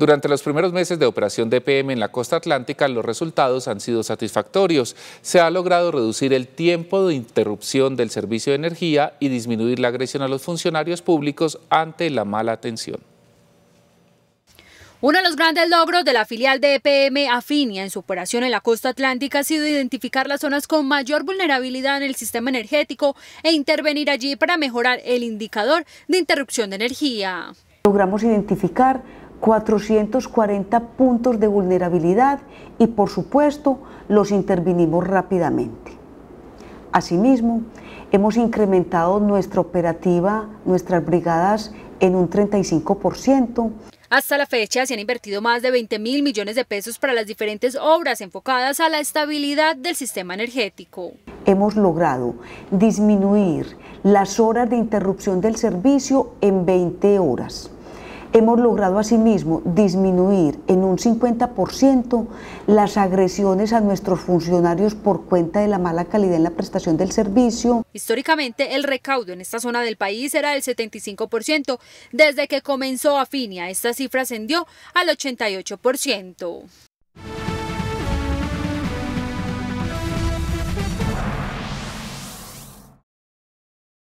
Durante los primeros meses de operación de e PM en la costa atlántica, los resultados han sido satisfactorios. Se ha logrado reducir el tiempo de interrupción del servicio de energía y disminuir la agresión a los funcionarios públicos ante la mala atención. Uno de los grandes logros de la filial de EPM Afinia en su operación en la costa atlántica ha sido identificar las zonas con mayor vulnerabilidad en el sistema energético e intervenir allí para mejorar el indicador de interrupción de energía. Logramos identificar 440 puntos de vulnerabilidad y por supuesto los intervinimos rápidamente. Asimismo, hemos incrementado nuestra operativa, nuestras brigadas en un 35%. Hasta la fecha se han invertido más de 20 mil millones de pesos para las diferentes obras enfocadas a la estabilidad del sistema energético. Hemos logrado disminuir las horas de interrupción del servicio en 20 horas hemos logrado asimismo disminuir en un 50% las agresiones a nuestros funcionarios por cuenta de la mala calidad en la prestación del servicio. Históricamente el recaudo en esta zona del país era del 75%, desde que comenzó Afinia esta cifra ascendió al 88%.